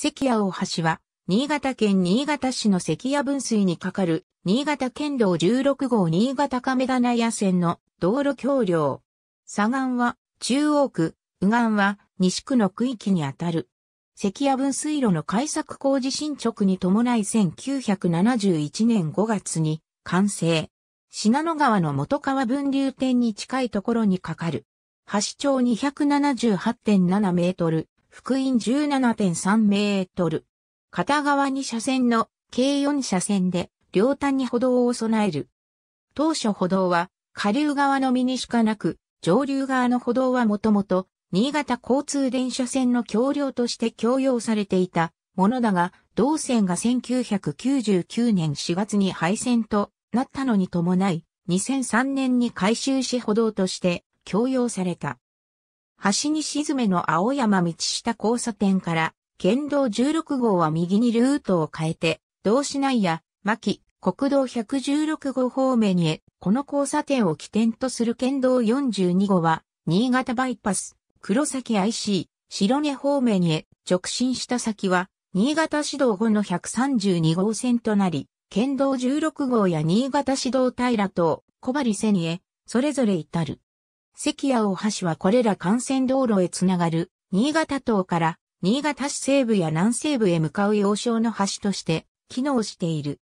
関谷大橋は、新潟県新潟市の関谷分水に架かる、新潟県道16号新潟亀田内野線の道路橋梁。左岸は、中央区、右岸は、西区の区域にあたる。関谷分水路の開削工事進捗に伴い1971年5月に完成。信濃川の元川分流点に近いところに架かる。橋長278.7メートル、福音17.3メートル。片側2車線の軽4車線で両端に歩道を備える。当初歩道は下流側のみにしかなく、上流側の歩道はもともと新潟交通電車線の橋梁として供用されていたものだが、同線が1999年4月に廃線となったのに伴い、2003年に改修し歩道として供用された。橋に沈めの青山道下交差点から、県道16号は右にルートを変えて、道市内や、牧、国道116号方面へ、この交差点を起点とする県道42号は、新潟バイパス、黒崎 IC、白根方面へ直進した先は、新潟市道5の132号線となり、県道16号や新潟市道平と小針線へ、それぞれ至る。関谷大橋はこれら幹線道路へつながる、新潟島から新潟市西部や南西部へ向かう要衝の橋として機能している。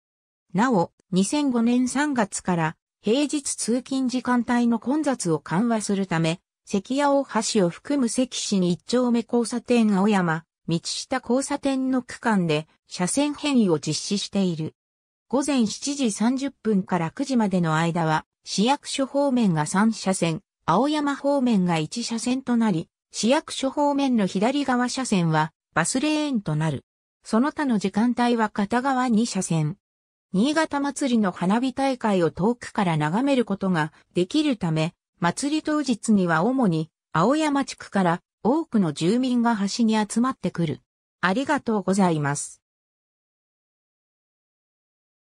なお、2005年3月から平日通勤時間帯の混雑を緩和するため、関谷大橋を含む関市に一丁目交差点青山、道下交差点の区間で車線変異を実施している。午前7時30分から9時までの間は市役所方面が3車線、青山方面が1車線となり、市役所方面の左側車線はバスレーンとなる。その他の時間帯は片側2車線。新潟祭りの花火大会を遠くから眺めることができるため、祭り当日には主に青山地区から多くの住民が橋に集まってくる。ありがとうございます。